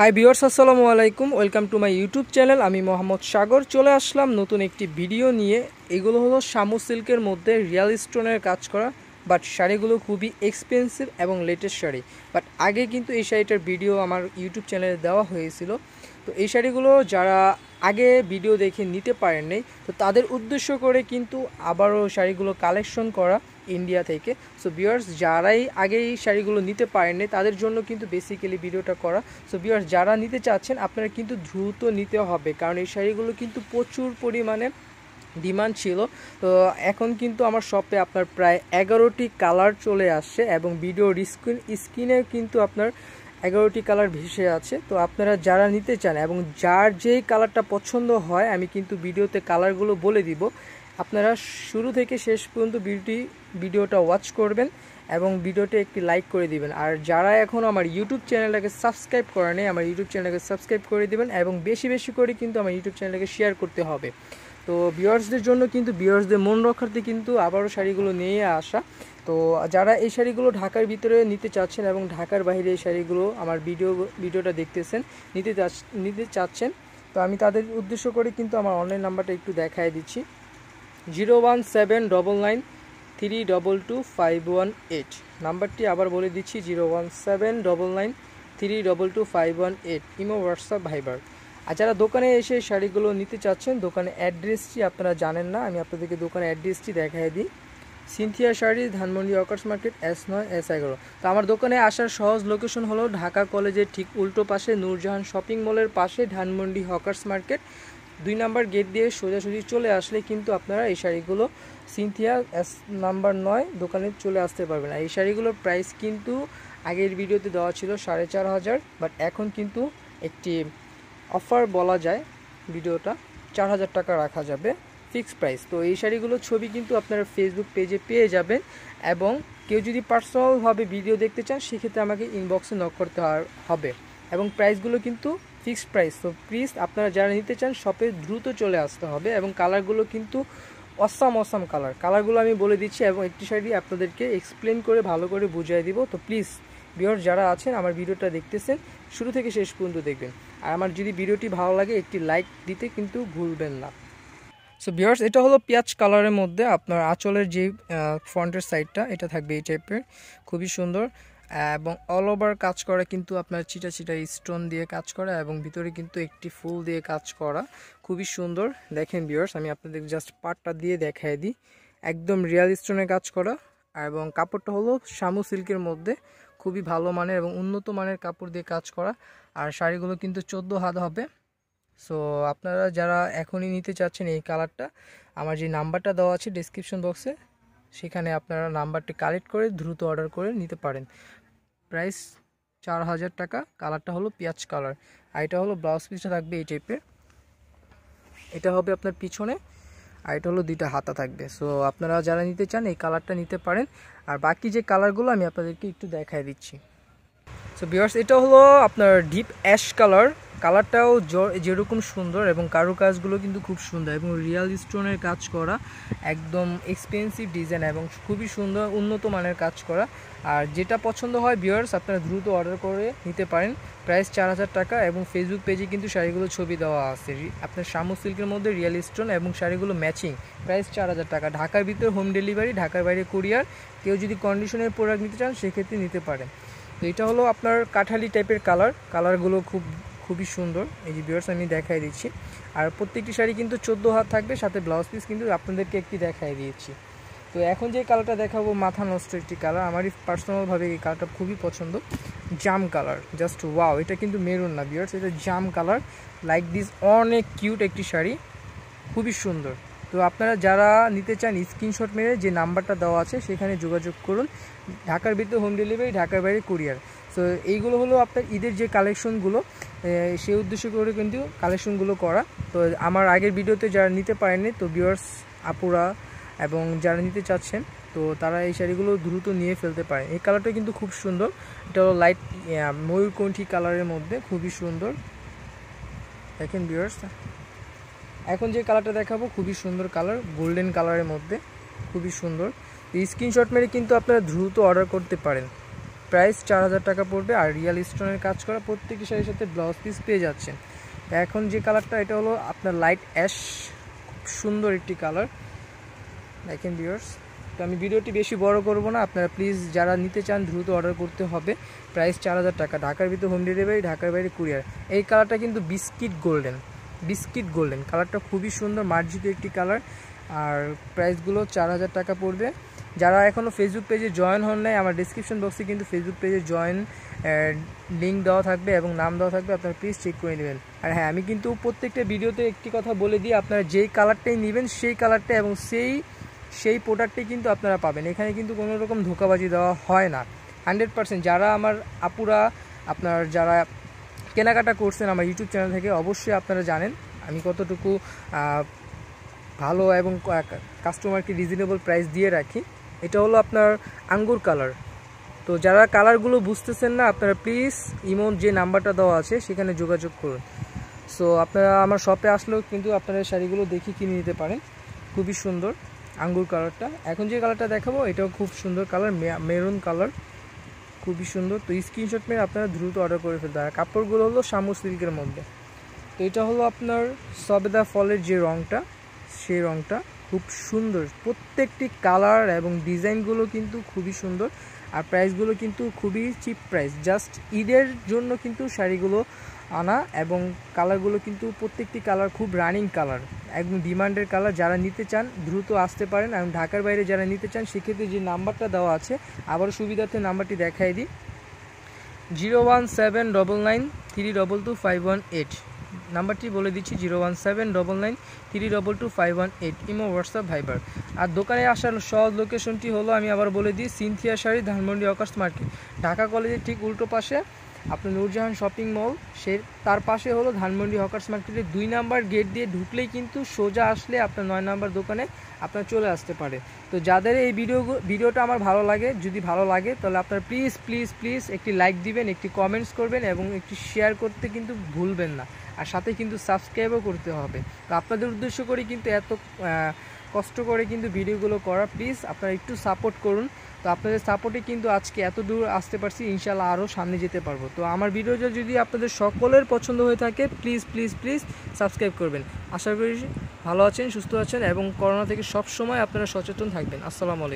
high viewers আসসালামু আলাইকুম welcome to my YouTube channel আমি মোহাম্মদ সাগর চলে আসলাম নতুন একটি ভিডিও নিয়ে এগুলো হলো শামু সিল্কের মধ্যে রিয়াল স্টোনের কাজ করা বাট শাড়িগুলো খুবই এক্সপেন্সিভ এবং লেটেস্ট শাড়ি বাট আগে কিন্তু এই শাড়িটার ভিডিও আমার ইউটিউব চ্যানেলে দেওয়া হয়েছিল তো এই শাড়িগুলো যারা আগে ভিডিও দেখে নিতে পারেননি তো তাদের উদ্দেশ্য করে কিন্তু আবারও শাড়িগুলো কালেকশন করা ইন্ডিয়া থেকে সো বিয়ার্স যারাই আগে এই শাড়িগুলো নিতে পারেননি তাদের জন্য কিন্তু বেসিক্যালি ভিডিওটা করা সো বিয়ার্স যারা নিতে চাচ্ছেন আপনারা কিন্তু দ্রুত নিতে হবে কারণ এই শাড়িগুলো কিন্তু প্রচুর পরিমাণে ডিমান্ড ছিল তো এখন কিন্তু আমার শপে আপনার প্রায় এগারোটি কালার চলে আসছে এবং ভিডিওর স্ক্রিন স্ক্রিনে কিন্তু আপনার এগারোটি কালার ভেসে আছে তো আপনারা যারা নিতে চান এবং যার যেই কালারটা পছন্দ হয় আমি কিন্তু ভিডিওতে কালারগুলো বলে দিব আপনারা শুরু থেকে শেষ পর্যন্ত বিউটি ভিডিওটা ওয়াচ করবেন এবং ভিডিওতে একটি লাইক করে দিবেন আর যারা এখন আমার ইউটিউব চ্যানেলটাকে সাবস্ক্রাইব করে নেই আমার ইউটিউব চ্যানেলকে সাবস্ক্রাইব করে দিবেন এবং বেশি বেশি করে কিন্তু আমার ইউটিউব চ্যানেলকে শেয়ার করতে হবে তো ভিওয়ার্সদের জন্য কিন্তু ভিওয়ার্সদের মন রক্ষার্থে কিন্তু আবারও শাড়িগুলো নিয়ে আসা তো যারা এই শাড়িগুলো ঢাকার ভিতরে নিতে চাচ্ছেন এবং ঢাকার বাইরে এই শাড়িগুলো আমার ভিডিও ভিডিওটা দেখতেছেন নিতে নিতে চাচ্ছেন তো আমি তাদের উদ্দেশ্য করে কিন্তু আমার অনলাইন নাম্বারটা একটু দেখায় দিচ্ছি zero one seven double nine three double two five one eight নাম্বারটি আবার বলে দিচ্ছি zero one seven double nine three double two five one eight imo WhatsApp Viber আর যারা দোকানে এসে শাড়িগুলো নিতে চাচ্ছেন দোকানে অ্যাড্রেসটি আপনারা জানেন না আমি আপনাদেরকে দোকানে অ্যাড্রেসটি দেখাই দিই Cynthia sari Dhanmondi hawkers market S নয় এস এগারো তো আমার দোকানে আসার সহজ লোকেশন হলো ঢাকা কলেজের ঠিক উল্টো পাশে নূরজাহান শপিং মলের পাশে ধানমন্ডি হকার্স মার্কেট দুই নাম্বার গেট দিয়ে সোজাসুজি চলে আসলে কিন্তু আপনারা এই শাড়িগুলো সিনথিয়া এস নাম্বার নয় দোকানে চলে আসতে পারবেন আর এই শাড়িগুলোর প্রাইস কিন্তু আগের ভিডিওতে দেওয়া ছিল সাড়ে চার হাজার বাট এখন কিন্তু একটি অফার বলা যায় ভিডিওটা চার হাজার টাকা রাখা যাবে ফিক্স প্রাইস তো এই শাড়িগুলোর ছবি কিন্তু আপনারা ফেসবুক পেজে পেয়ে যাবেন এবং কেউ যদি পার্সোনালভাবে ভিডিও দেখতে চান সেক্ষেত্রে আমাকে ইনবক্সে নক করতে হবে এবং প্রাইসগুলো কিন্তু ফিক্সড প্রাইস তো প্লিজ আপনারা যারা নিতে চান শপে দ্রুত চলে আসতে হবে এবং কালারগুলো কিন্তু অসাম অসাম কালার কালারগুলো আমি বলে দিচ্ছি এবং একটি শাড়ি আপনাদেরকে এক্সপ্লেন করে ভালো করে বুঝিয়ে দিব তো প্লিজ বিয়র যারা আছেন আমার ভিডিওটা দেখতেছেন শুরু থেকে শেষ পর্যন্ত দেখবেন আর আমার যদি ভিডিওটি ভালো লাগে একটি লাইক দিতে কিন্তু ভুলবেন না সো বিয়ার্স এটা হলো পেঁয়াজ কালারের মধ্যে আপনার আঁচলের যে ফ্রন্টের সাইডটা এটা থাকবে এই টাইপের খুবই সুন্দর এবং অল ওভার কাজ করা কিন্তু আপনার চিটা চিটা স্টোন দিয়ে কাজ করা এবং ভিতরে কিন্তু একটি ফুল দিয়ে কাজ করা খুবই সুন্দর দেখেন বিয়ার্স আমি আপনাদের জাস্ট পার্টটা দিয়ে দেখায় দিই একদম রিয়াল স্টোনে কাজ করা এবং কাপড়টা হলো শামু সিল্কের মধ্যে খুবই ভালো মানের এবং উন্নত মানের কাপড় দিয়ে কাজ করা আর শাড়িগুলো কিন্তু চোদ্দো হাত হবে সো আপনারা যারা এখনই নিতে চাচ্ছেন এই কালারটা আমার যে নাম্বারটা দেওয়া আছে ডিসক্রিপশন বক্সে সেখানে আপনারা নাম্বারটি কালেক্ট করে দ্রুত অর্ডার করে নিতে পারেন প্রাইস চার হাজার টাকা কালারটা হলো পেঁয়াজ কালার আর এটা হলো ব্লাউজ পিসটা থাকবে এই টাইপের এটা হবে আপনার পিছনে আর এটা হলো দুইটা হাতা থাকবে সো আপনারা যারা নিতে চান এই কালারটা নিতে পারেন আর বাকি যে কালারগুলো আমি আপনাদেরকে একটু দেখায় দিচ্ছি সো বিয়ার্স এটা হলো আপনার ডিপ অ্যাশ কালার কালারটাও যেরকম সুন্দর এবং কাজগুলো কিন্তু খুব সুন্দর এবং রিয়াল স্টোনের কাজ করা একদম এক্সপেন্সিভ ডিজাইন এবং খুবই সুন্দর উন্নত মানের কাজ করা আর যেটা পছন্দ হয় বিয়ার্স আপনারা দ্রুত অর্ডার করে নিতে পারেন প্রাইস চার হাজার টাকা এবং ফেসবুক পেজে কিন্তু শাড়িগুলো ছবি দেওয়া আছে আপনার শামু সিল্কের মধ্যে রিয়াল স্টোন এবং শাড়িগুলো ম্যাচিং প্রাইস চার হাজার টাকা ঢাকার ভিতরে হোম ডেলিভারি ঢাকার বাইরে কুরিয়ার কেউ যদি কন্ডিশনের প্রোডাক্ট নিতে চান সেক্ষেত্রে নিতে পারেন তো এটা হলো আপনার কাঠালি টাইপের কালার কালারগুলো খুব খুবই সুন্দর এই যে বিয়ার্স আমি দেখাই দিচ্ছি আর প্রত্যেকটি শাড়ি কিন্তু চোদ্দো হাত থাকবে সাথে ব্লাউজ পিস কিন্তু আপনাদেরকে একটি দেখাই দিয়েছি তো এখন যে কালারটা দেখাবো মাথা নষ্ট একটি কালার আমারই পার্সোনালভাবে এই কালারটা খুবই পছন্দ জাম কালার জাস্ট ওয়াও এটা কিন্তু মেরুন না বিয়ার্স এটা জাম কালার লাইক দিস অনেক কিউট একটি শাড়ি খুবই সুন্দর তো আপনারা যারা নিতে চান স্ক্রিনশট মেরে যে নাম্বারটা দেওয়া আছে সেখানে যোগাযোগ করুন ঢাকার ভিতরে হোম ডেলিভারি ঢাকার বাইরে কুরিয়ার তো এইগুলো হলো আপনার ঈদের যে কালেকশনগুলো সেই উদ্দেশ্য করে কিন্তু কালেকশনগুলো করা তো আমার আগের ভিডিওতে যারা নিতে পারেননি তো ভিউয়ার্স আপুরা এবং যারা নিতে চাচ্ছেন তো তারা এই শাড়িগুলো দ্রুত নিয়ে ফেলতে পারে এই কালারটা কিন্তু খুব সুন্দর এটা হলো লাইট ময়ূরকণ্ঠী কালারের মধ্যে খুবই সুন্দর দেখেন ভিউয়ার্স এখন যে কালারটা দেখাবো খুবই সুন্দর কালার গোল্ডেন কালারের মধ্যে খুবই সুন্দর স্ক্রিনশট মেরে কিন্তু আপনারা দ্রুত অর্ডার করতে পারেন প্রাইস চার হাজার টাকা পড়বে আর রিয়াল স্টোনের কাজ করা প্রত্যেকের শাড়ির সাথে ব্লাউজ পিস পেয়ে যাচ্ছেন এখন যে কালারটা এটা হলো আপনার লাইট অ্যাশ খুব সুন্দর একটি কালার দেখেন ভিউয়ার্স তো আমি ভিডিওটি বেশি বড় করব না আপনারা প্লিজ যারা নিতে চান দ্রুত অর্ডার করতে হবে প্রাইস চার হাজার টাকা ঢাকার ভিতরে হোম ডেলিভারি ঢাকার বাইরে কুরিয়ার এই কালারটা কিন্তু বিস্কিট গোল্ডেন বিস্কিট গোল্ডেন কালারটা খুবই সুন্দর মার্জিত একটি কালার আর প্রাইসগুলো চার হাজার টাকা পড়বে যারা এখনও ফেসবুক পেজে জয়েন হন নাই আমার ডিসক্রিপশন বক্সে কিন্তু ফেসবুক পেজে জয়েন লিঙ্ক দেওয়া থাকবে এবং নাম দেওয়া থাকবে আপনারা প্লিজ চেক করে নেবেন আর হ্যাঁ আমি কিন্তু প্রত্যেকটা ভিডিওতে একটি কথা বলে দিই আপনারা যেই কালারটাই নেবেন সেই কালারটা এবং সেই সেই প্রোডাক্টটাই কিন্তু আপনারা পাবেন এখানে কিন্তু কোনো রকম ধোকাবাজি দেওয়া হয় না হান্ড্রেড যারা আমার আপুরা আপনার যারা কেনাকাটা করছেন আমার ইউটিউব চ্যানেল থেকে অবশ্যই আপনারা জানেন আমি কতটুকু ভালো এবং কাস্টমারকে রিজনেবল প্রাইস দিয়ে রাখি এটা হলো আপনার আঙ্গুর কালার তো যারা কালারগুলো বুঝতেছেন না আপনারা প্লিজ ইমন যে নাম্বারটা দেওয়া আছে সেখানে যোগাযোগ করুন সো আপনারা আমার শপে আসলেও কিন্তু আপনারা শাড়িগুলো দেখে কিনে নিতে পারেন খুবই সুন্দর আঙ্গুর কালারটা এখন যে কালারটা দেখাবো এটাও খুব সুন্দর কালার মেরুন কালার খুবই সুন্দর তো স্ক্রিনশট মেরে আপনারা দ্রুত অর্ডার করে ফেলতে হয় কাপড়গুলো হলো শামু সিল্কের মধ্যে তো এটা হলো আপনার সবেদা ফলের যে রঙটা সেই রঙটা খুব সুন্দর প্রত্যেকটি কালার এবং ডিজাইনগুলো কিন্তু খুবই সুন্দর আর প্রাইসগুলো কিন্তু খুবই চিপ প্রাইস জাস্ট ঈদের জন্য কিন্তু শাড়িগুলো আনা এবং কালারগুলো কিন্তু প্রত্যেকটি কালার খুব রানিং কালার একদম ডিমান্ডের কালার যারা নিতে চান দ্রুত আসতে পারেন এবং ঢাকার বাইরে যারা নিতে চান সেক্ষেত্রে যে নাম্বারটা দেওয়া আছে আবার সুবিধার্থে নাম্বারটি দেখাই দিই zero one seven double nine three double two five one eight নাম্বারটি বলে দিচ্ছি zero one seven double nine three double two five one eight imo WhatsApp Viber আর দোকানে আসার সহজ লোকেশনটি হলো আমি আবার বলে দিই Cynthia sari Dhanmondi hawkers market Dhaka কলেজের ঠিক উল্টো পাশে আপনার নূরজাহান শপিং মল সে তার পাশে হলো ধানমন্ডি হকার্স মার্কেটের দুই নাম্বার গেট দিয়ে ঢুকলেই কিন্তু সোজা আসলে আপনার নয় নাম্বার দোকানে আপনার চলে আসতে পারে তো যাদের এই ভিডিও ভিডিওটা আমার ভালো লাগে যদি ভালো লাগে তাহলে আপনার প্লিজ প্লিজ প্লিজ একটি লাইক দিবেন একটি কমেন্টস করবেন এবং একটি শেয়ার করতে কিন্তু ভুলবেন না আর সাথে কিন্তু সাবস্ক্রাইবও করতে হবে তো আপনাদের উদ্দেশ্য করে কিন্তু এত কষ্ট করে কিন্তু ভিডিওগুলো করা প্লিজ আপনারা একটু সাপোর্ট করুন তো আপনাদের সাপোর্টে কিন্তু আজকে এত দূর আসতে পারছি ইনশাল্লাহ আরও সামনে যেতে পারবো তো আমার ভিডিওটা যদি আপনাদের সকলের পছন্দ হয়ে থাকে প্লিজ প্লিজ প্লিজ সাবস্ক্রাইব করবেন আশা করি ভালো আছেন সুস্থ আছেন এবং করোনা থেকে সব সময় আপনারা সচেতন থাকবেন আসসালামু আলাইকুম